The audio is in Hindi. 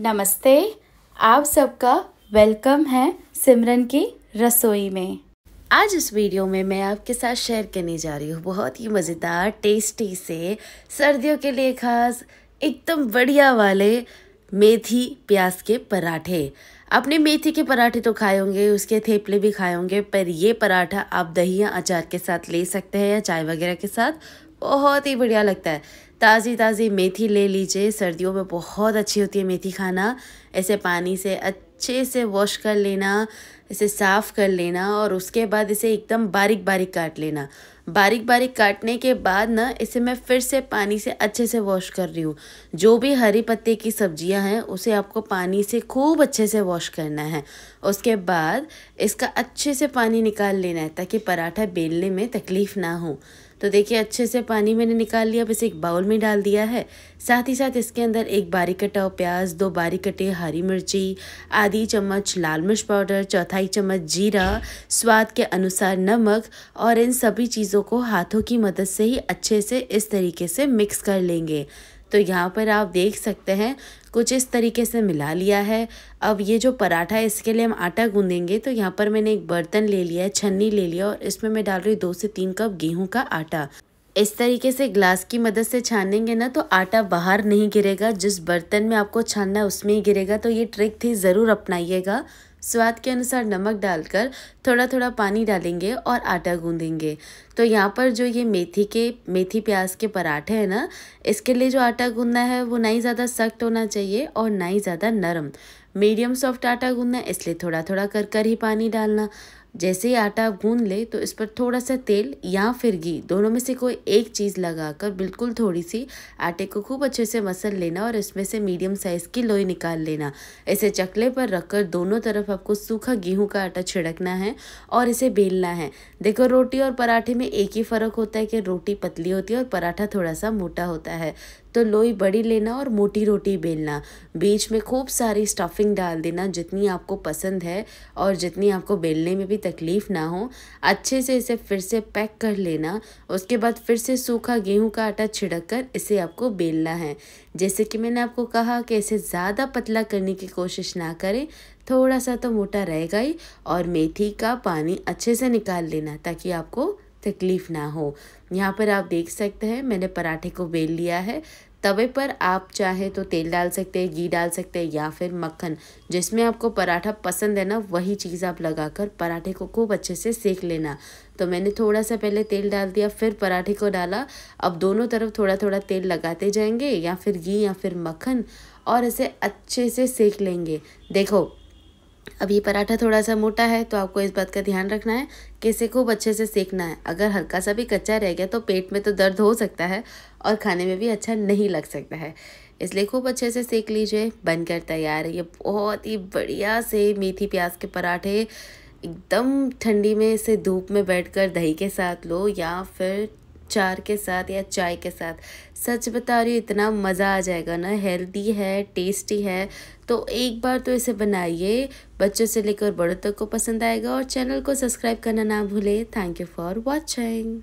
नमस्ते आप सबका वेलकम है सिमरन की रसोई में आज इस वीडियो में मैं आपके साथ शेयर करने जा रही हूँ बहुत ही मज़ेदार टेस्टी से सर्दियों के लिए खास एकदम बढ़िया वाले मेथी प्याज के पराठे आपने मेथी के पराठे तो खाए होंगे उसके थेपले भी खाए होंगे पर ये पराठा आप दही या अचार के साथ ले सकते हैं या चाय वगैरह के साथ बहुत ही बढ़िया लगता है ताज़ी ताज़ी मेथी ले लीजिए सर्दियों में बहुत अच्छी होती है मेथी खाना ऐसे पानी से अच्छे से वॉश कर लेना इसे साफ़ कर लेना और उसके बाद इसे एकदम बारीक बारीक काट लेना बारीक बारीक काटने के बाद ना इसे मैं फिर से पानी से अच्छे से वॉश कर रही हूँ जो भी हरी पत्ते की सब्जियाँ हैं उसे आपको पानी से खूब अच्छे से वॉश करना है उसके बाद इसका अच्छे से पानी निकाल लेना है ताकि पराठा बेलने में तकलीफ़ ना हो तो देखिए अच्छे से पानी मैंने निकाल लिया अब इसे एक बाउल में डाल दिया है साथ ही साथ इसके अंदर एक बारीक कटा हुआ प्याज दो बारीक कटे हरी मिर्ची आधी चम्मच लाल मिर्च पाउडर चौथाई चम्मच जीरा स्वाद के अनुसार नमक और इन सभी चीज़ों को हाथों की मदद से ही अच्छे से इस तरीके से मिक्स कर लेंगे तो यहाँ पर आप देख सकते हैं कुछ इस तरीके से मिला लिया है अब ये जो पराठा है इसके लिए हम आटा गूंदेंगे तो यहाँ पर मैंने एक बर्तन ले लिया है छन्नी ले लिया और इसमें मैं डाल रही हूँ दो से तीन कप गेहूँ का आटा इस तरीके से ग्लास की मदद से छानेंगे ना तो आटा बाहर नहीं गिरेगा जिस बर्तन में आपको छानना है उसमें ही गिरेगा तो ये ट्रिक थी ज़रूर अपनाइएगा स्वाद के अनुसार नमक डालकर थोड़ा थोड़ा पानी डालेंगे और आटा गूंदेंगे तो यहाँ पर जो ये मेथी के मेथी प्याज के पराठे हैं ना इसके लिए जो आटा गूंदना है वो ना ही ज़्यादा सख्त होना चाहिए और ना ही ज़्यादा नरम मीडियम सॉफ्ट आटा गूंदना है इसलिए थोड़ा थोड़ा कर कर ही पानी डालना जैसे ही आटा आप गूंद ले तो इस पर थोड़ा सा तेल या फिर घी दोनों में से कोई एक चीज़ लगाकर बिल्कुल थोड़ी सी आटे को खूब अच्छे से मसल लेना और इसमें से मीडियम साइज़ की लोई निकाल लेना इसे चकले पर रखकर दोनों तरफ आपको सूखा गेहूं का आटा छिड़कना है और इसे बेलना है देखो रोटी और पराठे में एक ही फ़र्क होता है कि रोटी पतली होती है और पराठा थोड़ा सा मोटा होता है तो लोई बड़ी लेना और मोटी रोटी बेलना बीच में खूब सारी स्टफिंग डाल देना जितनी आपको पसंद है और जितनी आपको बेलने में भी तकलीफ़ ना हो अच्छे से इसे फिर से पैक कर लेना उसके बाद फिर से सूखा गेहूं का आटा छिड़क कर इसे आपको बेलना है जैसे कि मैंने आपको कहा कि इसे ज़्यादा पतला करने की कोशिश ना करें थोड़ा सा तो मोटा रहेगा ही और मेथी का पानी अच्छे से निकाल लेना ताकि आपको तकलीफ़ ना हो यहाँ पर आप देख सकते हैं मैंने पराठे को बेल लिया है तवे पर आप चाहे तो तेल डाल सकते हैं घी डाल सकते हैं या फिर मक्खन जिसमें आपको पराठा पसंद है ना वही चीज़ आप लगाकर पराठे को खूब अच्छे से सेक लेना तो मैंने थोड़ा सा पहले तेल डाल दिया फिर पराठे को डाला अब दोनों तरफ थोड़ा थोड़ा तेल लगाते जाएंगे या फिर घी या फिर मक्खन और इसे अच्छे से सेक लेंगे देखो अब ये पराठा थोड़ा सा मोटा है तो आपको इस बात का ध्यान रखना है कि इसे खूब अच्छे से सेकना है अगर हल्का सा भी कच्चा रह गया तो पेट में तो दर्द हो सकता है और खाने में भी अच्छा नहीं लग सकता है इसलिए खूब अच्छे से सेक लीजिए बनकर तैयार है ये बहुत ही बढ़िया से मेथी प्याज के पराठे एकदम ठंडी में इसे धूप में बैठकर दही के साथ लो या फिर चार के साथ या चाय के साथ सच बता रही हूँ इतना मज़ा आ जाएगा ना हेल्दी है टेस्टी है तो एक बार तो इसे बनाइए बच्चों से लेकर बड़ों तक को पसंद आएगा और चैनल को सब्सक्राइब करना ना भूलें थैंक यू फॉर वॉचिंग